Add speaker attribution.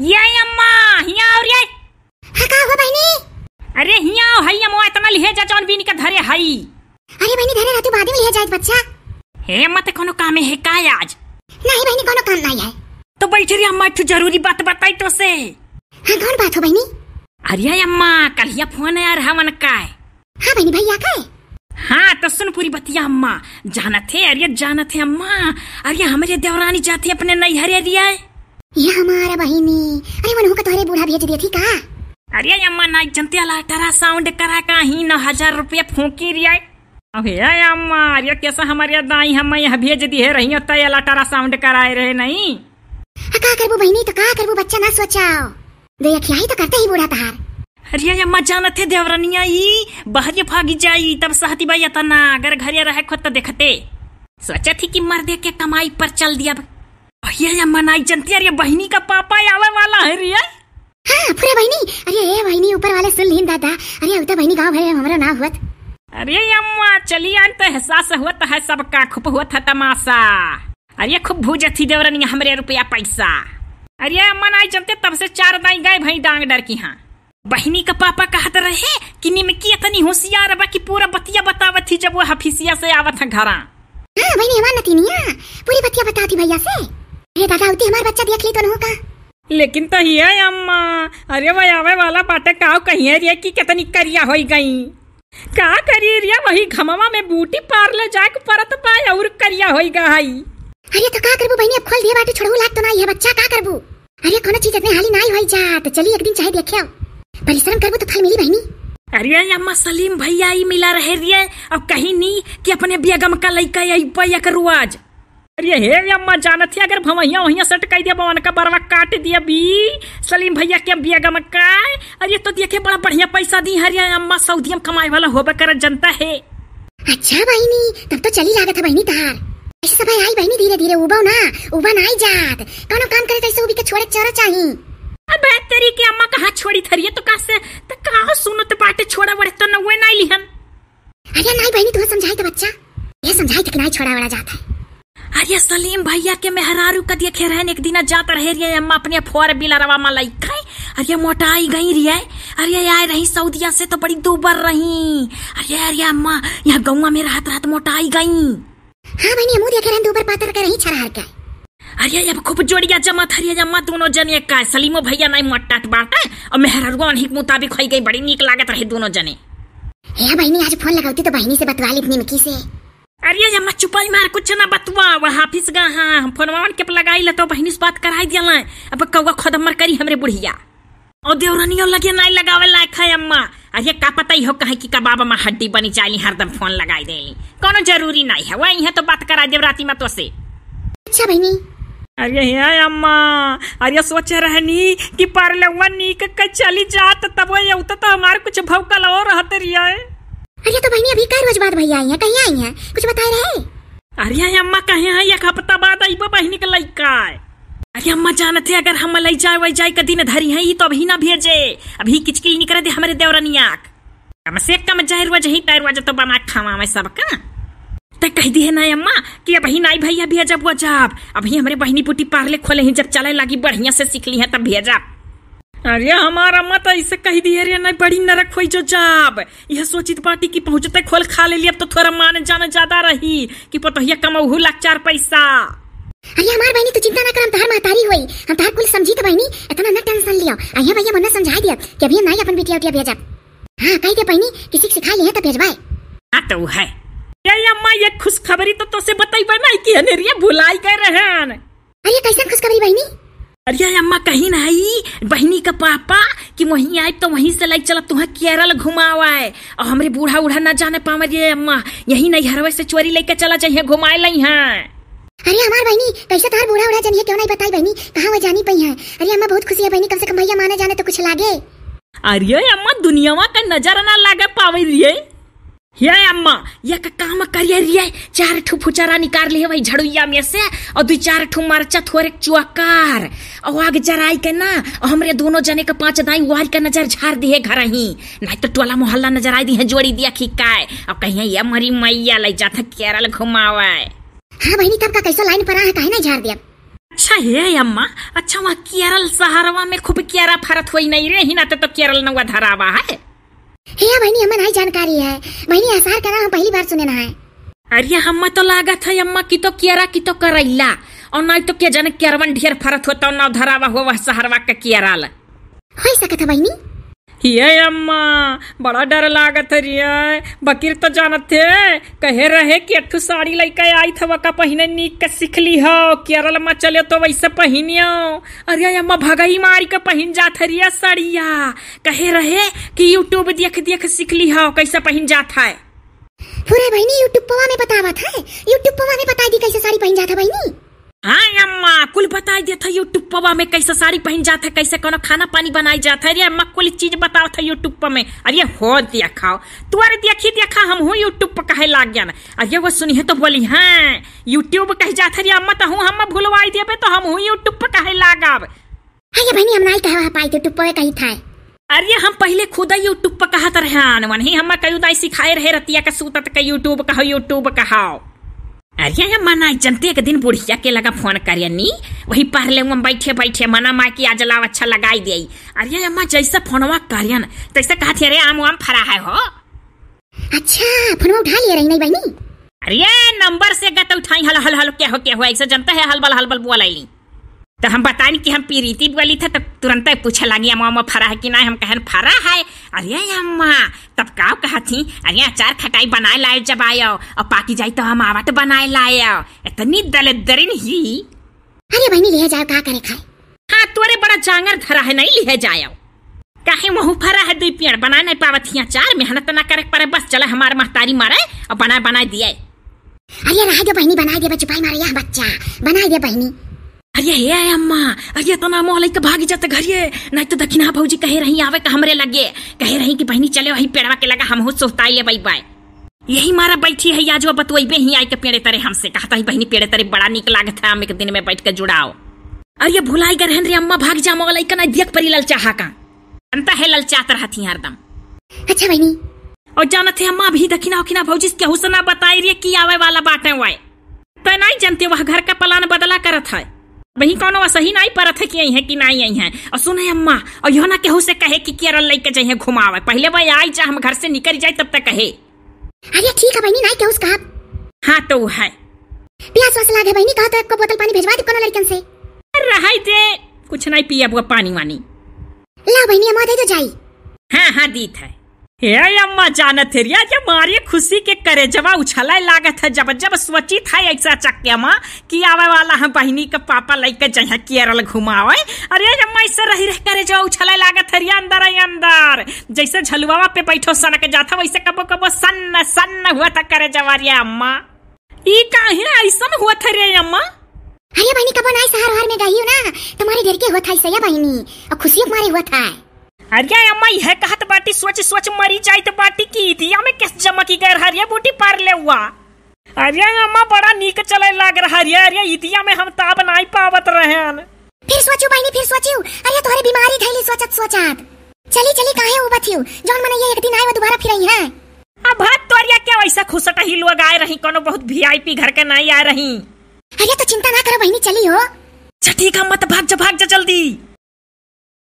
Speaker 1: ये अम्मा हिया और ये हां का हुआ बहनी अरे हिया ओ हई अम्मा इतना लिहे जा जौन बीनी का धरे हई
Speaker 2: अरे बहनी धरे रातू बादी में लिहे जाए बच्चा
Speaker 1: हे मत कोनो काम है का आज नहीं बहनी कोनो काम नहीं है तो बैठ रही अम्मा तू जरूरी बात बताई तो से हां कौन बात हो बहनी अरे अम्मा कलिया फोन रहा यार हमन काय हाँ बहनी भैया का है हाँ तो सुन पूरी बतिया अम्मा जानते अरे जानते अम्मा अरे हमारे देवरानी जाती अपने नैहरे दिया है
Speaker 2: ये हमारा बहिनी अरे मनोहर का तोहरे बूढ़ा भेज दिए थी का
Speaker 1: अरे अम्मा ना जनते अलाटरा साउंड करा का ही नौ हजार रुपया फूकी रिया अबे अम्मा अरे कैसा हमारे दाई हम यहाँ भेज दिए रही होता ये अलाटरा साउंड कराए रहे नहीं
Speaker 2: हाँ, का करबू बहनी तो का करबू बच्चा ना सोचाओ दया ही तो करते ही बूढ़ा तहार
Speaker 1: अरे अम्मा जान थे देवरनिया ई बाहर ये भागी जाई तब सहती भाई तना अगर घरे रहे खुद तो देखते सोचा थी कि मर दे के कमाई पर चल दिया भैया ये मनाई जनती अरे बहनी का पापा आवे वाला है रिया
Speaker 2: हाँ पूरा बहनी अरे ये बहनी ऊपर वाले सुन लीन दादा अरे उता तो बहनी गांव भरे हमारा ना हुआ तो।
Speaker 1: अरे अम्मा चली आन तो एहसास तो है सब का खूब हुआ था तमाशा अरे खूब भूज थी देवरनी हमारे रुपया पैसा अरे अम्मा ना जनते तब से चार दाई गए भाई डांग डर की हाँ बहनी का पापा कहते रहे कि निमकी इतनी होशियार बा कि पूरा बतिया बतावत थी जब वो हफिसिया से आवत था घर हाँ
Speaker 2: बहनी हमारा नतीनिया पूरी बतिया बताती भैया से ये दादा उठी हमारा बच्चा देख ली तो नहीं का
Speaker 1: लेकिन तो ही है अम्मा अरे वही आवे वाला पाटे काव है रे की कितनी करिया हो गई का करी रिया वही घमवा में बूटी पार ले जाए को परत पाए और
Speaker 2: करिया होई गई अरे तो का करबू बहनी अब खोल दिए बाटे छोड़ू लाग तो ना ये बच्चा का करबू अरे कोनो चीज इतने हाली नहीं होई जा तो चली एक दिन चाहे देखियो परिश्रम करबू तो फल मिली बहनी अरे
Speaker 1: अम्मा सलीम भैया ही मिला रहे रिये अब कहीं नहीं कि अपने बेगम का लइका आई पर एक रुआज अरे हे अम्मा जाना थी अगर भवैया वहिया सट कई दिया बवन का बरवा काट दिया बी सलीम भैया के बिया गम का अरे तो देखे बड़ा बढ़िया पैसा दी हरिया अम्मा सऊदी में कमाई वाला होबे कर जनता है
Speaker 2: अच्छा बहनी तब तो चली लागत है बहनी तार ऐसे सब आई बहनी धीरे धीरे उबाओ ना उबा ना जात कोनो काम करे तैसे उबी के छोड़े चरा चाही
Speaker 1: अबे तेरी के अम्मा कहां छोड़ी थरी तो का से त का सुनत बाटे छोड़ा बड़े तो नवे नाई लिहन अरे नहीं बहनी तू समझाई तो बच्चा
Speaker 2: ये समझाई तो नहीं छोड़ा वड़ा जाता है
Speaker 1: अरे सलीम भैया के मेहरारू कदी खे रहे एक दिन जातर रहे रही अम्मा अपने फोर बिला रवा मा लइखै अरे मोटाई गई रिये अरे आए रही सऊदिया से तो बड़ी दूबर रही अरे अरे अम्मा यहाँ गौवा में रात रात मोटाई गई हाँ बहनी अमू देखे रहन दूबर पातर कर रही छरहार का अरे अब खूब जोड़िया जमा थरिया जमा दोनों जने का सलीमो भैया नहीं मोटा बात है और मेहरारू अनही के मुताबिक हो गई बड़ी निक लागत रहे दोनों जने
Speaker 2: हे बहनी आज फोन लगाती तो बहनी से बतवा ली इतने में किसे
Speaker 1: अरे ये मत चुपाई मार कुछ ना बतवा वह हाफिस गा हाँ हम फोनवान के लगाई ले तो बहनी से बात कराई दिया लाए अब कौवा खुद हमर करी हमरे बुढ़िया और देवरानियों लगे नहीं लगावे लायक है अम्मा अरे का पता ही हो कहे कि कबाब में हड्डी बनी चाली हरदम फोन लगाई देली कोनो जरूरी नहीं है वही है तो बात करा देव मतों से अच्छा बहनी अरे है अम्मा अरे सोच रहनी कि नीक चली जात तब तो कुछ भौकल और रहते रिया अरे तो बहनी अभी
Speaker 2: कई रोज बाद भैया आई हैं कहीं आई हैं
Speaker 1: कुछ बताए रहे अरे हाँ, अम्मा कहे हैं एक हफ्ता बाद आई बहनी के लड़का अरे अम्मा जानते अगर हम लई जाए वही जाए का दिन धरी है तो अभी ना भेजे अभी किचकिल निकल दे हमारे देवरनिया कम से कम जहर वजह तैर वजह तो बना खावा मैं का तो कह दी है ना अम्मा कि अभी नाई भैया भेजब वजब अभी हमारे बहनी पुटी पार्ले खोले हैं जब चले लगी बढ़िया से सीख ली है तब भेजा अरे हमारा मत ऐसे कह दिए रे नहीं बड़ी नरक हो जो जाब यह सोचित पार्टी की पहुंचते खोल खा ले लिया अब तो थोड़ा माने जाना ज्यादा रही कि पतहिया कमाऊ लाख चार पैसा
Speaker 2: अरे हमार बहनी तो चिंता ना कर हम तहार महतारी हुई हम तहार कुल समझी तो बहनी इतना ना टेंशन लियो आइए भैया मन्ना समझा दिया कि अभी नहीं अपन बिटिया उठिया भेजा हां कह दे बहनी किसी से सिखा ले तो भेजवाए हां तो है
Speaker 1: ये अम्मा ये खुशखबरी तो तोसे बताई बना कि अनेरिया भुलाई गए रहन अरे कैसा खुशखबरी बहनी अरे अम्मा कहीं ना आई बहनी का पापा कि वहीं आए तो वहीं से लाइक चला तुम्हें केरल घुमावा है और हमारे बूढ़ा उढ़ा ना जाने पा मरिए अम्मा यही नहीं हरवे से चोरी लेके चला जाइए घुमाए लई है
Speaker 2: अरे हमार बहनी कैसे तार तो बूढ़ा उढ़ा जनी है क्यों नहीं बताई बहनी कहाँ वह जानी पई है अरे अम्मा बहुत खुशी है बहनी कम से कम भैया माने जाने तो कुछ लागे
Speaker 1: अरे अम्मा दुनिया का नजर ना लागे पावे रे ये अम्मा ये का काम करिए रिया चार ठू फुचारा निकाल लिए भाई झड़ुइया में से और दो चार ठू मरचा थोड़े चुआकार और आग जराई के ना हमरे दोनों जने का पांच दाई वार का नजर झार दिए घर ही नहीं तो टोला मोहल्ला नजर आई दी है जोड़ी दिया खिकाए और कहीं ये मरी मैया ले जाता केरल घुमावे
Speaker 2: हाँ बहनी तब का कैसा लाइन पर है नहीं झाड़ दिया अच्छा है अम्मा
Speaker 1: अच्छा वहाँ केरल सहारवा में खूब केरा फरत हुई नहीं रे ही ना तो केरल नवा धरावा है
Speaker 2: हे बहनी हमें नहीं जानकारी है बहनी आसार करा हम पहली बार सुने ना है अरे हम तो लागत था अम्मा
Speaker 1: की तो कियरा की तो करैला और नहीं तो क्या जन कियरवन ढेर फरत होता ना धरावा हो वह सहरवा का कियराल हो सकता बहनी ये अम्मा बड़ा डर लागत रिय बकीर तो जानत थे कहे रहे कि अट्ठू साड़ी लैके आई था वका पहने नीक के सीख ली हो केरल में चले तो वैसे पहनियो अरे अम्मा भगई मारी के पहन जात रिया साड़िया कहे रहे कि यूट्यूब देख देख सीख ली हो कैसे पहन जात है
Speaker 2: पूरे बहनी यूट्यूब पवा में बतावा था यूट्यूब पवा में बता दी कैसे साड़ी पहन जाता बहनी हाँ अम्मा कुल बता दे था यूट्यूब पर में कैसे साड़ी पहन
Speaker 1: जाता है कैसे कोनो खाना पानी बनाई जाता है अरे अम्मा कुल चीज बताओ था यूट्यूब पर में अरे हो दिया खाओ तू अरे देखी देखा हम हूँ यूट्यूब पर कहे लाग गया ना अरे वो सुनिए तो बोली हाँ यूट्यूब कह जाता अरे अम्मा तो हूँ हम भूलवाई देवे तो हम हूँ यूट्यूब पर कहे लागब अरे हाँ बहनी हम नहीं कहा पाई यूट्यूब पर कहीं था अरे हम पहले खुद यूट्यूब पर कहा था रहन वही हम कहीं सिखाए रहे रतिया का सूतत का यूट्यूब कहो यूट्यूब कहाओ अरे ये मना जनते एक दिन बुढ़िया के लगा फोन करे नी वही पहले में बैठे बैठे मना माँ की आज लाव अच्छा लगाई दे अरे अम्मा जैसे फोनवा करे न तैसे कहा थे अरे आम वाम फरा है हो अच्छा फोनवा उठा लिया रही नहीं बहनी अरे नंबर से गत उठाई हल हल हल के हो के हो ऐसे जनता है हलबल हलबल बुआ लाई तो हम बताए कि हम पीरीति बोली थे तो तुरंत पूछे लगी अम्मा अम्मा फरा है कि ना हम कहन फरा है अरे अम्मा तब थी अरे अचार खटाई बनाए लाए जब आयो और पाकी जाए तो हम आवत बनाए लाए इतनी दलदरिन ही अरे बहनी ले जाओ कहा करे खाए हाँ तोरे बड़ा जांगर धरा है नहीं ले जाओ कहे मुँह फरा है दुई पेड़ बनाए नहीं पावत ही अचार मेहनत ना करे पड़े बस चले हमारे महतारी मारे और बनाए बनाए दिए
Speaker 2: अरे रहा दे बहनी बनाए दे बच्चा बनाए दे बहनी अरे हे आए अम्मा अरे तो ना मोह लइका भागी
Speaker 1: जाते घर ये नहीं तो दक्षिणा भौजी कहे रही आवे का हमरे लगे कहे रही कि बहनी चले वही पेड़वा के लगा हम हमहू सोहताई ले बाई यही मारा बैठी है आज वो बतवेबे ही आई के पेड़े तरे हमसे कहता तो ही बहनी पेड़े तरे बड़ा निक लागत है हम एक दिन में बैठ के जुड़ाओ अरे भुलाई गए रे अम्मा भाग जा मोह लइका ना देख परी ललचाहा का अंता है ललचात रहती हरदम अच्छा बहनी और जानत है अम्मा भी दखिना उखिना भौजी के हुसना ना बताई रे की आवे वाला बाटे वाए तो नहीं जानते वह घर का प्लान बदला करत है वही कौनो सही नहीं परथ कि आई है कि नहीं आई है और सुने अम्मा और यो ना केहू से कहे कि केरल लेके जाइए घुमावे पहले वही आई जा हम घर से निकल जाए तब तक कहे अरे ठीक है बहनी नहीं केहू कहा हां तो है प्यास वास लागे बहनी कहा तो आपको बोतल पानी भिजवा दे कोनो लड़कन से रहाई दे कुछ नहीं पिया पानी वानी ला बहनी अम्मा दे दो जाई हां हां दी है हे अम्मा जानत है रिया जब मारिए खुशी के करे जवा उछला लागत है जब जब सोची था ऐसा चक्के माँ कि आवे वाला हम बहनी के पापा लैके जहाँ केरल घुमावे अरे अम्मा ऐसा रही रह करे जवा उछला लागत है रिया अंदर आई अंदर जैसे झलुआवा पे बैठो सन के जाता वैसे कबो कबो सन्न सन्न हुआ था करे जवा रिया अम्मा ई काहे ऐसा हुआ था रे अम्मा
Speaker 2: अरे बहनी कबो ना शहर में गई ना तुम्हारे डर के हुआ था ऐसा बहनी और खुशी हमारे हुआ था हरिया
Speaker 1: अम्मा यह कहत बाटी सोच सोच मरी जात बाटी की दिया में किस जमा की गैर हरिया बूटी पार ले हुआ अरे अम्मा बड़ा नीक चले लाग रहा हरिया अरे इतिया में हम ताब नहीं पावत रहे हैं
Speaker 2: फिर सोचू बहनी फिर सोचू अरे तुम्हारी बीमारी धैली सोचत सोचत चली चली काहे उबथियो जौन मने ये एक दिन आए दोबारा फिर आई
Speaker 1: हैं अब हाथ तोरिया क्या वैसा ही लोग आए रही कोनो बहुत वीआईपी घर के नहीं आ रही अरे तो चिंता ना करो बहनी चली हो ठीक हम मत भाग जा भाग जा जल्दी